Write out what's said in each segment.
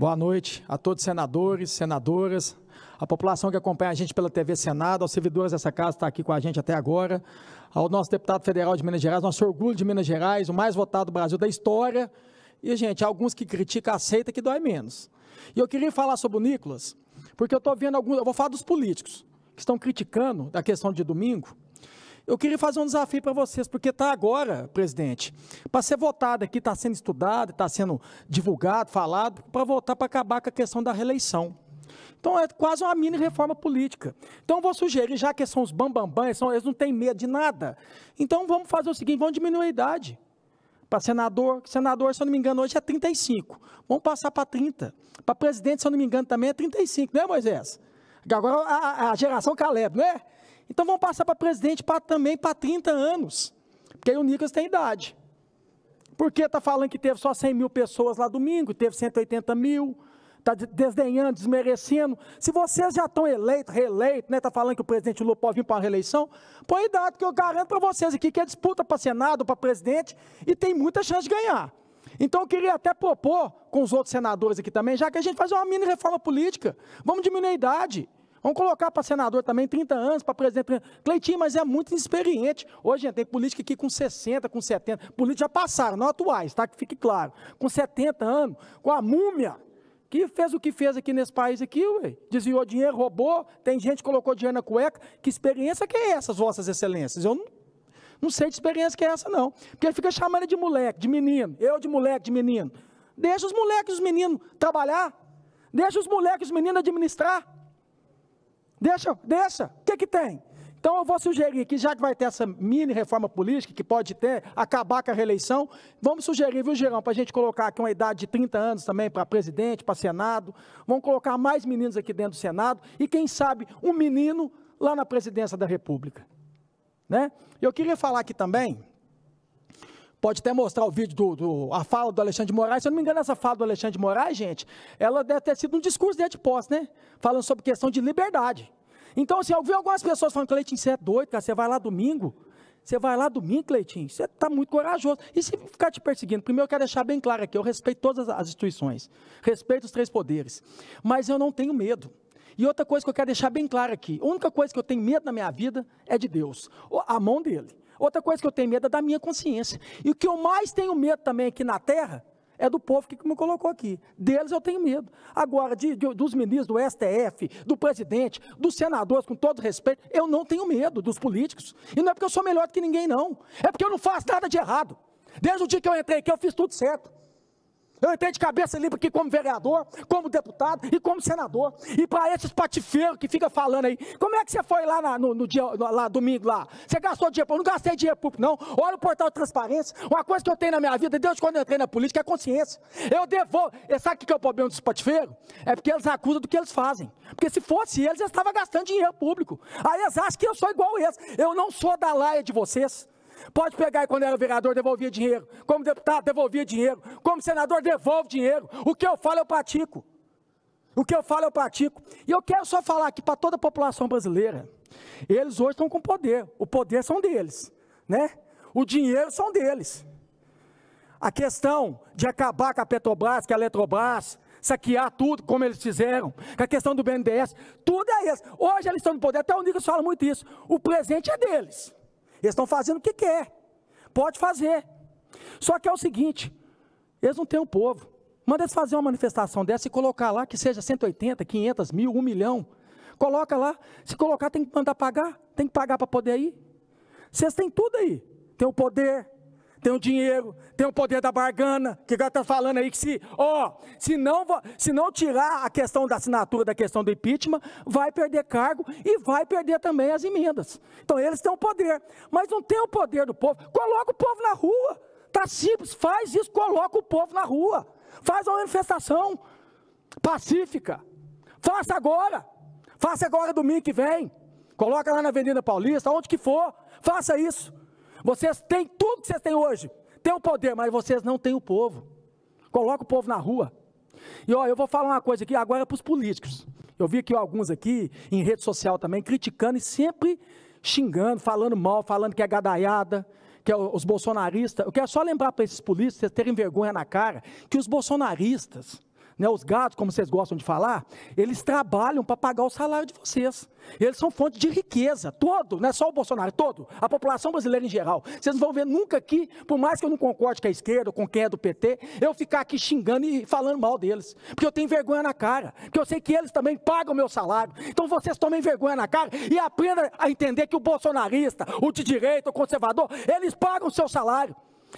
Boa noite a todos senadores, senadoras, a população que acompanha a gente pela TV Senado, aos servidores dessa casa que está aqui com a gente até agora, ao nosso deputado federal de Minas Gerais, nosso orgulho de Minas Gerais, o mais votado do Brasil da história. E, gente, alguns que criticam, aceita que dói menos. E eu queria falar sobre o Nicolas, porque eu estou vendo alguns. Eu vou falar dos políticos que estão criticando da questão de domingo, eu queria fazer um desafio para vocês, porque está agora, presidente, para ser votado aqui, está sendo estudado, está sendo divulgado, falado, para votar para acabar com a questão da reeleição. Então é quase uma mini reforma política. Então eu vou sugerir, já que são os bambambãs, bam, bam, eles, eles não têm medo de nada. Então vamos fazer o seguinte, vamos diminuir a idade. Para senador, senador, se eu não me engano, hoje é 35. Vamos passar para 30. Para presidente, se eu não me engano, também é 35, não é, Moisés? Agora a, a geração Caleb, não é? Então vamos passar para presidente pra, também para 30 anos, porque aí o Nicolas tem idade. Por que está falando que teve só 100 mil pessoas lá domingo, teve 180 mil, está desdenhando, desmerecendo. Se vocês já estão eleitos, reeleitos, está né, tá falando que o presidente Lula pode vir para a reeleição, põe idade, data que eu garanto para vocês aqui que é disputa para Senado, para presidente, e tem muita chance de ganhar. Então eu queria até propor com os outros senadores aqui também, já que a gente faz uma mini reforma política, vamos diminuir a idade. Vamos colocar para senador também 30 anos, para presidente. Cleitinho, mas é muito inexperiente. Hoje, gente, tem política aqui com 60, com 70. Políticos já passaram, não atuais, tá? Que fique claro. Com 70 anos, com a múmia, que fez o que fez aqui nesse país aqui, ué. Desviou dinheiro, roubou, tem gente que colocou dinheiro na cueca. Que experiência que é essa, vossas excelências? Eu não, não sei de experiência que é essa, não. Porque ele fica chamando de moleque, de menino. Eu de moleque, de menino. Deixa os moleques e os meninos trabalhar. Deixa os moleques e os meninos administrar. Deixa, deixa. O que, que tem? Então eu vou sugerir que, já que vai ter essa mini reforma política, que pode ter, acabar com a reeleição, vamos sugerir, viu, Gerão, para a gente colocar aqui uma idade de 30 anos também para presidente, para Senado. Vamos colocar mais meninos aqui dentro do Senado e, quem sabe, um menino lá na presidência da República. Né? Eu queria falar aqui também Pode até mostrar o vídeo do, do, a fala do Alexandre de Moraes. Se eu não me engano, essa fala do Alexandre de Moraes, gente, ela deve ter sido um discurso dele de posse, né? Falando sobre questão de liberdade. Então, assim, eu vi algumas pessoas falando, Cleitinho, você é doido, cara, você vai lá domingo. Você vai lá domingo, Cleitinho, você está muito corajoso. E se ficar te perseguindo? Primeiro, eu quero deixar bem claro aqui, eu respeito todas as instituições, respeito os três poderes, mas eu não tenho medo. E outra coisa que eu quero deixar bem claro aqui, a única coisa que eu tenho medo na minha vida é de Deus, a mão dele. Outra coisa que eu tenho medo é da minha consciência. E o que eu mais tenho medo também aqui na terra é do povo que me colocou aqui. Deles eu tenho medo. Agora, de, de, dos ministros do STF, do presidente, dos senadores, com todo respeito, eu não tenho medo dos políticos. E não é porque eu sou melhor do que ninguém, não. É porque eu não faço nada de errado. Desde o dia que eu entrei aqui, eu fiz tudo certo. Eu entrei de cabeça limpa aqui como vereador, como deputado e como senador. E para esses patifeiros que fica falando aí, como é que você foi lá na, no, no, dia, lá domingo lá? Você gastou dinheiro público? Não gastei dinheiro público, não. Olha o portal de transparência. Uma coisa que eu tenho na minha vida, desde quando eu entrei na política, é consciência. Eu devolvo. sabe o que é o problema dos patifeiros? É porque eles acusam do que eles fazem. Porque se fosse eles, eles estavam gastando dinheiro público. Aí eles acham que eu sou igual a eles. Eu não sou da laia de vocês. Pode pegar quando era vereador, devolvia dinheiro. Como deputado, devolvia dinheiro. Como senador, devolve dinheiro. O que eu falo, eu pratico. O que eu falo, eu pratico. E eu quero só falar aqui para toda a população brasileira. Eles hoje estão com poder. O poder são deles, né? O dinheiro são deles. A questão de acabar com a Petrobras, com a Eletrobras, saquear tudo, como eles fizeram, com a questão do BNDES, tudo é isso. Hoje eles estão no poder, até o Nicolas fala muito isso. O presente é deles. Eles estão fazendo o que quer. Pode fazer. Só que é o seguinte: eles não têm um povo. Manda eles fazer uma manifestação dessa e colocar lá que seja 180, 500 mil, 1 milhão. Coloca lá. Se colocar, tem que mandar pagar. Tem que pagar para poder ir. Vocês têm tudo aí. Tem o poder, tem o dinheiro, tem o poder da bargana, que cara está falando aí que se, ó, se não, se não tirar a questão da assinatura da questão do impeachment, vai perder cargo e vai perder também as emendas. Então eles têm o poder, mas não tem o poder do povo. Coloca o povo na rua. Está simples, faz isso, coloca o povo na rua. Faz uma manifestação pacífica. Faça agora. Faça agora domingo que vem. Coloca lá na Avenida Paulista, onde que for. Faça isso. Vocês têm tudo que vocês têm hoje. Tem o poder, mas vocês não têm o povo. Coloca o povo na rua. E olha, eu vou falar uma coisa aqui agora para os políticos. Eu vi aqui alguns aqui em rede social também criticando e sempre xingando, falando mal, falando que é gadaiada, que é os bolsonaristas. Eu quero só lembrar para esses políticos terem vergonha na cara que os bolsonaristas né, os gados, como vocês gostam de falar, eles trabalham para pagar o salário de vocês. Eles são fonte de riqueza, todo, não é só o Bolsonaro, todo, a população brasileira em geral. Vocês não vão ver nunca aqui, por mais que eu não concorde com a esquerda, com quem é do PT, eu ficar aqui xingando e falando mal deles, porque eu tenho vergonha na cara, porque eu sei que eles também pagam o meu salário. Então vocês tomem vergonha na cara e aprendam a entender que o bolsonarista, o de direita, o conservador, eles pagam o seu salário.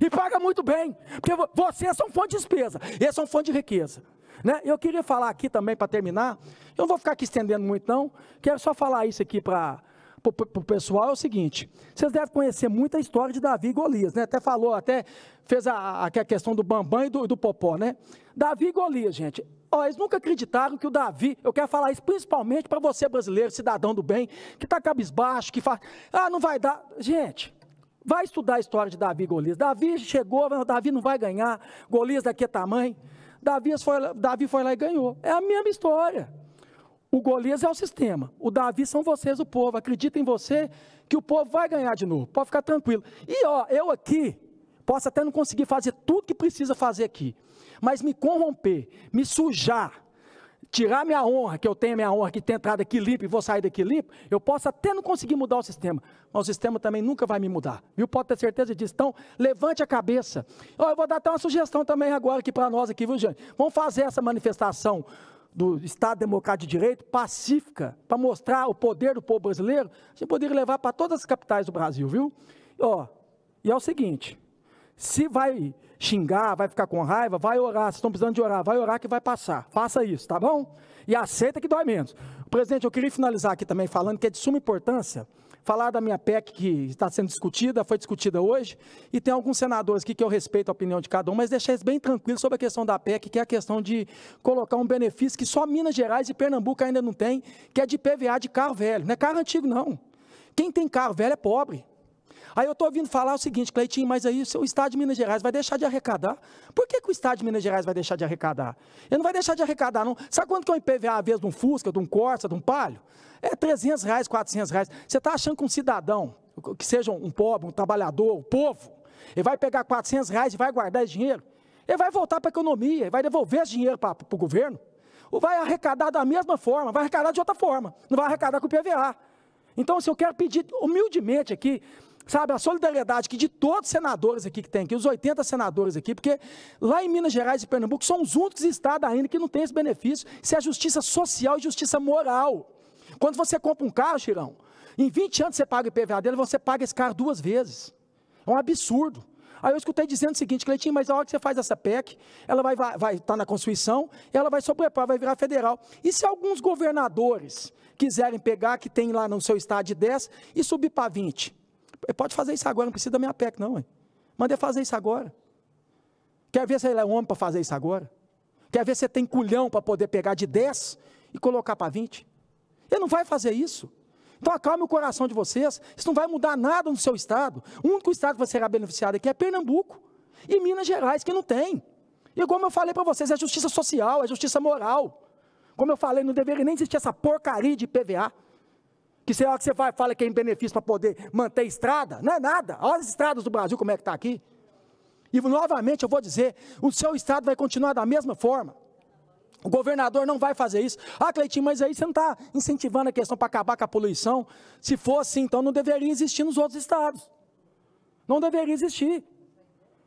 E paga muito bem, porque vocês é são fonte de despesa, eles são fonte de riqueza. Né? Eu queria falar aqui também, para terminar, eu não vou ficar aqui estendendo muito não, quero só falar isso aqui para o pessoal, é o seguinte, vocês devem conhecer muito a história de Davi e Golias, né? até falou, até fez a, a questão do Bambam e do, do Popó, né? Davi e Golias, gente, ó, eles nunca acreditaram que o Davi, eu quero falar isso principalmente para você brasileiro, cidadão do bem, que está cabisbaixo, que fala, ah, não vai dar, gente, Vai estudar a história de Davi e Golias. Davi chegou, Davi não vai ganhar, Golias daqui é tamanho. Davi foi, Davi foi lá e ganhou. É a mesma história. O Golias é o sistema. O Davi são vocês, o povo. Acredita em você que o povo vai ganhar de novo. Pode ficar tranquilo. E ó, eu aqui posso até não conseguir fazer tudo que precisa fazer aqui, mas me corromper, me sujar tirar minha honra, que eu tenho minha honra, que tem entrada aqui limpa e vou sair daqui limpo, eu posso até não conseguir mudar o sistema, mas o sistema também nunca vai me mudar, viu? Pode ter certeza disso. Então, levante a cabeça. Oh, eu vou dar até uma sugestão também agora aqui para nós aqui, viu, gente? Vamos fazer essa manifestação do Estado Democrático de Direito, pacífica, para mostrar o poder do povo brasileiro, a gente poderia levar para todas as capitais do Brasil, viu? Ó, oh, e é o seguinte, se vai xingar, vai ficar com raiva, vai orar. Se estão precisando de orar, vai orar que vai passar. Faça isso, tá bom? E aceita que dói menos. Presidente, eu queria finalizar aqui também falando que é de suma importância falar da minha PEC que está sendo discutida, foi discutida hoje, e tem alguns senadores aqui que eu respeito a opinião de cada um, mas deixar eles bem tranquilos sobre a questão da PEC, que é a questão de colocar um benefício que só Minas Gerais e Pernambuco ainda não tem, que é de PVA de carro velho. Não é carro antigo, não. Quem tem carro velho é pobre. Aí eu estou ouvindo falar o seguinte, Cleitinho, mas aí o Estado de Minas Gerais vai deixar de arrecadar. Por que, que o Estado de Minas Gerais vai deixar de arrecadar? Ele não vai deixar de arrecadar, não. Sabe quanto que é um IPVA a vez de um Fusca, de um Corsa, de um Palio? É 300 reais, 400 reais. Você está achando que um cidadão, que seja um pobre, um trabalhador, o um povo, ele vai pegar 400 reais e vai guardar esse dinheiro? Ele vai voltar para a economia, ele vai devolver esse dinheiro para o governo? Ou vai arrecadar da mesma forma, vai arrecadar de outra forma, não vai arrecadar com o PVA. Então, se assim, eu quero pedir humildemente aqui, sabe, a solidariedade que de todos os senadores aqui que tem aqui, os 80 senadores aqui, porque lá em Minas Gerais e Pernambuco são os únicos estados ainda que não tem esse benefício. Isso é justiça social e justiça moral. Quando você compra um carro, Chirão, em 20 anos você paga o IPVA dele, você paga esse carro duas vezes. É um absurdo. Aí eu escutei dizendo o seguinte, Cleitinho, mas a hora que você faz essa PEC, ela vai estar vai, vai tá na Constituição, ela vai sobreparar, vai virar federal. E se alguns governadores quiserem pegar, que tem lá no seu estado de 10, e subir para 20? É, pode fazer isso agora, não precisa da minha PEC, não. Hein? Mandei é fazer isso agora. Quer ver se ele é homem para fazer isso agora? Quer ver se tem culhão para poder pegar de 10 e colocar para 20? Ele não vai fazer isso. Então acalme o coração de vocês, isso não vai mudar nada no seu estado. O único estado que vai será beneficiado aqui é Pernambuco e Minas Gerais, que não tem. E como eu falei para vocês, é justiça social, é justiça moral. Como eu falei, não deveria nem existir essa porcaria de PVA. Que será que você vai fala que é em benefício para poder manter a estrada, não é nada. Olha as estradas do Brasil como é que está aqui. E novamente eu vou dizer, o seu estado vai continuar da mesma forma. O governador não vai fazer isso. Ah, Cleitinho, mas aí você não está incentivando a questão para acabar com a poluição. Se fosse, então não deveria existir nos outros estados. Não deveria existir.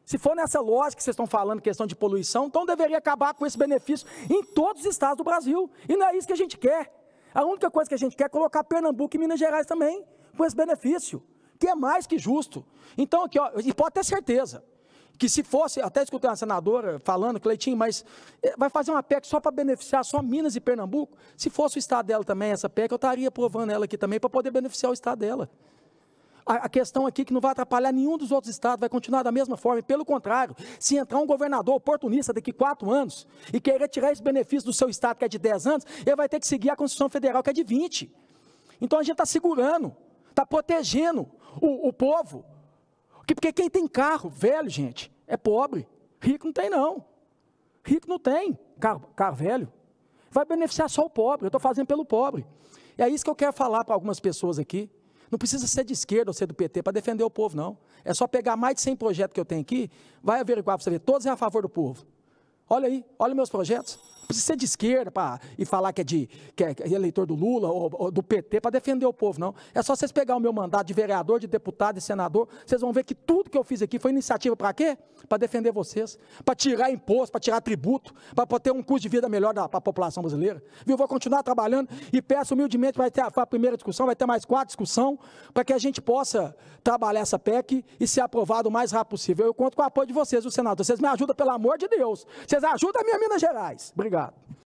Se for nessa lógica que vocês estão falando, questão de poluição, então deveria acabar com esse benefício em todos os estados do Brasil. E não é isso que a gente quer. A única coisa que a gente quer é colocar Pernambuco e Minas Gerais também com esse benefício, que é mais que justo. Então, aqui, ó, e pode ter certeza que se fosse, até escutei uma senadora falando, Cleitinho, mas eh, vai fazer uma PEC só para beneficiar só Minas e Pernambuco? Se fosse o estado dela também, essa PEC, eu estaria aprovando ela aqui também para poder beneficiar o estado dela a, questão aqui é que não vai atrapalhar nenhum dos outros estados, vai continuar da mesma forma. E pelo contrário, se entrar um governador oportunista daqui quatro anos e querer tirar esse benefício do seu estado, que é de 10 anos, ele vai ter que seguir a Constituição Federal, que é de 20. Então a gente está segurando, está protegendo o, o povo. Porque quem tem carro velho, gente, é pobre. Rico não tem, não. Rico não tem carro, carro velho. Vai beneficiar só o pobre. Eu estou fazendo pelo pobre. E é isso que eu quero falar para algumas pessoas aqui. Não precisa ser de esquerda ou ser do PT para defender o povo, não. É só pegar mais de 100 projetos que eu tenho aqui, vai averiguar para você ver, todos é a favor do povo. Olha aí, olha meus projetos precisa ser de esquerda pra, e falar que é, de, que é, é eleitor do Lula ou, ou do PT para defender o povo, não. É só vocês pegar o meu mandato de vereador, de deputado e de senador, vocês vão ver que tudo que eu fiz aqui foi iniciativa para quê? Para defender vocês, para tirar imposto, para tirar tributo, para ter um custo de vida melhor para a população brasileira. eu Vou continuar trabalhando e peço humildemente, vai ter a, a primeira discussão, vai ter mais quatro discussão, para que a gente possa trabalhar essa PEC e ser aprovado o mais rápido possível. Eu conto com o apoio de vocês, o Senado. Vocês me ajudam, pelo amor de Deus. Vocês ajudam a minha Minas Gerais. Obrigado obrigado.